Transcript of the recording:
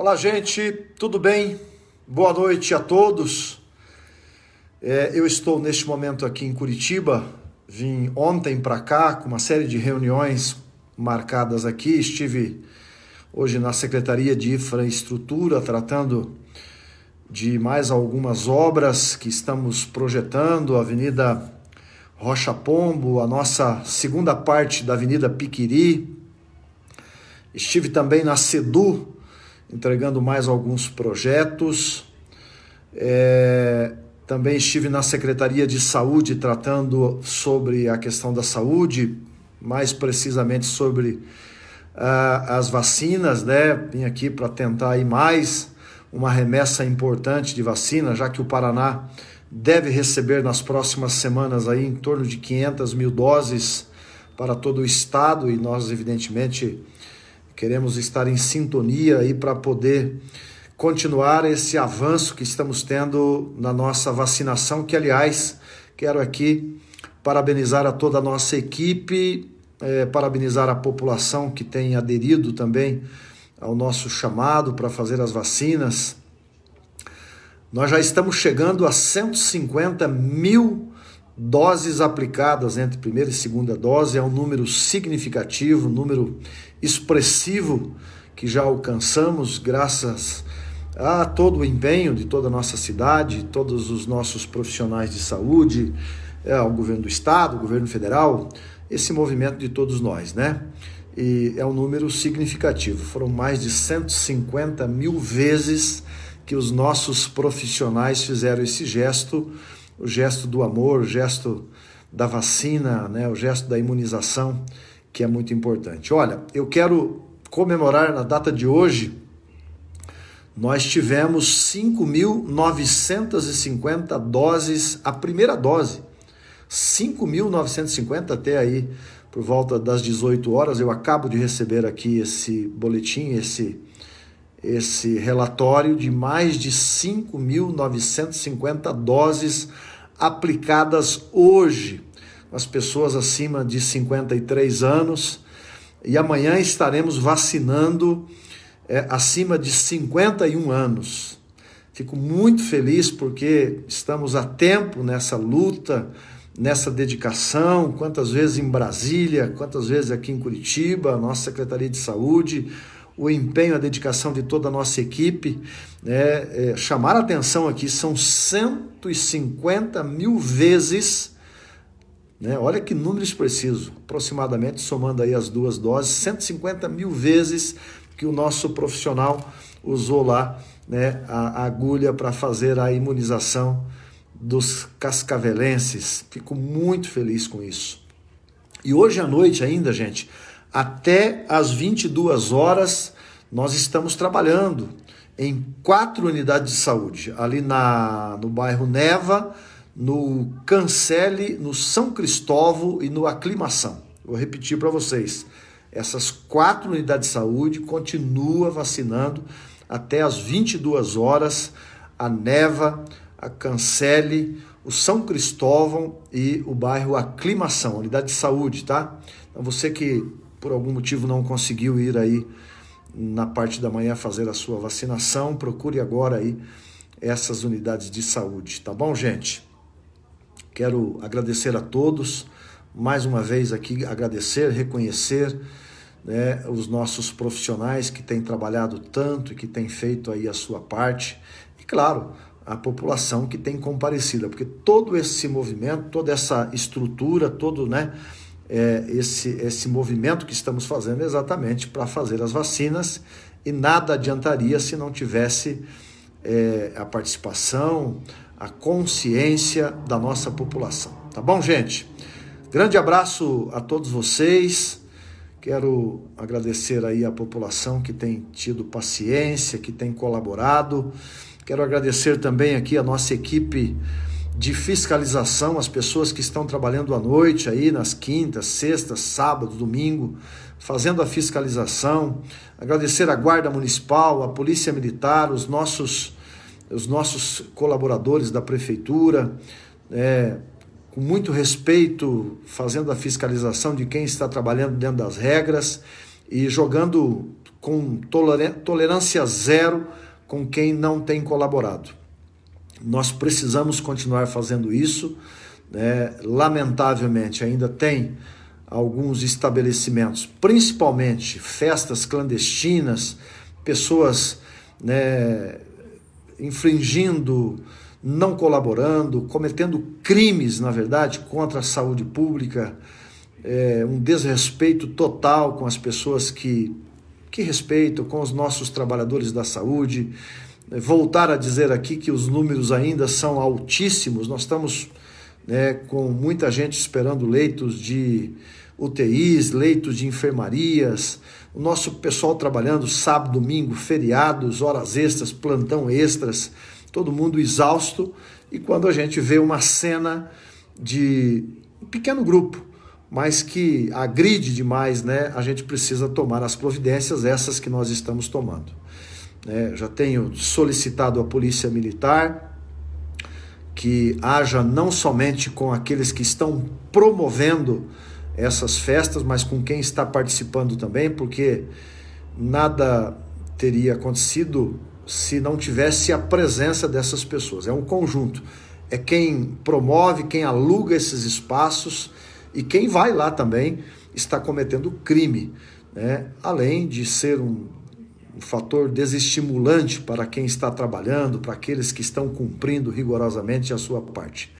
Olá, gente, tudo bem? Boa noite a todos. É, eu estou neste momento aqui em Curitiba. Vim ontem para cá com uma série de reuniões marcadas aqui. Estive hoje na Secretaria de Infraestrutura tratando de mais algumas obras que estamos projetando, Avenida Rocha Pombo, a nossa segunda parte da Avenida Piquiri. Estive também na Sedu, entregando mais alguns projetos. É, também estive na Secretaria de Saúde tratando sobre a questão da saúde, mais precisamente sobre ah, as vacinas, né? Vim aqui para tentar aí mais uma remessa importante de vacina, já que o Paraná deve receber nas próximas semanas aí em torno de 500 mil doses para todo o estado e nós evidentemente Queremos estar em sintonia aí para poder continuar esse avanço que estamos tendo na nossa vacinação, que aliás, quero aqui parabenizar a toda a nossa equipe, é, parabenizar a população que tem aderido também ao nosso chamado para fazer as vacinas. Nós já estamos chegando a 150 mil Doses aplicadas entre primeira e segunda dose é um número significativo, um número expressivo que já alcançamos graças a todo o empenho de toda a nossa cidade, todos os nossos profissionais de saúde, é, ao governo do estado, ao governo federal, esse movimento de todos nós, né? E é um número significativo. Foram mais de 150 mil vezes que os nossos profissionais fizeram esse gesto o gesto do amor, o gesto da vacina, né, o gesto da imunização, que é muito importante. Olha, eu quero comemorar na data de hoje, nós tivemos 5.950 doses, a primeira dose, 5.950 até aí, por volta das 18 horas. Eu acabo de receber aqui esse boletim, esse esse relatório de mais de 5.950 doses aplicadas hoje às pessoas acima de 53 anos. E amanhã estaremos vacinando é, acima de 51 anos. Fico muito feliz porque estamos a tempo nessa luta, nessa dedicação. Quantas vezes em Brasília, quantas vezes aqui em Curitiba, nossa Secretaria de Saúde o empenho, a dedicação de toda a nossa equipe, né, é, chamar a atenção aqui, são 150 mil vezes, né, olha que números preciso, aproximadamente, somando aí as duas doses, 150 mil vezes que o nosso profissional usou lá né, a, a agulha para fazer a imunização dos cascavelenses. Fico muito feliz com isso. E hoje à noite ainda, gente, até as 22 horas, nós estamos trabalhando em quatro unidades de saúde, ali na, no bairro Neva, no Cancele, no São Cristóvão e no Aclimação. Vou repetir para vocês. Essas quatro unidades de saúde continua vacinando até as 22 horas a Neva, a Cancele, o São Cristóvão e o bairro Aclimação, unidade de saúde, tá? Então você que por algum motivo não conseguiu ir aí na parte da manhã fazer a sua vacinação, procure agora aí essas unidades de saúde, tá bom, gente? Quero agradecer a todos, mais uma vez aqui agradecer, reconhecer né, os nossos profissionais que têm trabalhado tanto e que têm feito aí a sua parte, e claro, a população que tem comparecido, porque todo esse movimento, toda essa estrutura, todo, né, é, esse, esse movimento que estamos fazendo exatamente para fazer as vacinas e nada adiantaria se não tivesse é, a participação, a consciência da nossa população. Tá bom, gente? Grande abraço a todos vocês. Quero agradecer aí a população que tem tido paciência, que tem colaborado. Quero agradecer também aqui a nossa equipe de fiscalização às pessoas que estão trabalhando à noite aí nas quintas, sextas, sábado, domingo, fazendo a fiscalização. Agradecer à Guarda Municipal, à Polícia Militar, os nossos os nossos colaboradores da prefeitura, é, com muito respeito, fazendo a fiscalização de quem está trabalhando dentro das regras e jogando com tolerância zero com quem não tem colaborado. Nós precisamos continuar fazendo isso. Né? Lamentavelmente, ainda tem alguns estabelecimentos, principalmente festas clandestinas, pessoas né, infringindo, não colaborando, cometendo crimes, na verdade, contra a saúde pública, é, um desrespeito total com as pessoas que, que respeitam, com os nossos trabalhadores da saúde voltar a dizer aqui que os números ainda são altíssimos, nós estamos né, com muita gente esperando leitos de UTIs, leitos de enfermarias, o nosso pessoal trabalhando sábado, domingo, feriados, horas extras, plantão extras, todo mundo exausto. E quando a gente vê uma cena de um pequeno grupo, mas que agride demais, né? A gente precisa tomar as providências, essas que nós estamos tomando né? já tenho solicitado à Polícia Militar que haja não somente com aqueles que estão promovendo essas festas, mas com quem está participando também, porque nada teria acontecido se não tivesse a presença dessas pessoas. É um conjunto. É quem promove, quem aluga esses espaços e quem vai lá também está cometendo crime, né? além de ser um o fator desestimulante para quem está trabalhando, para aqueles que estão cumprindo rigorosamente a sua parte.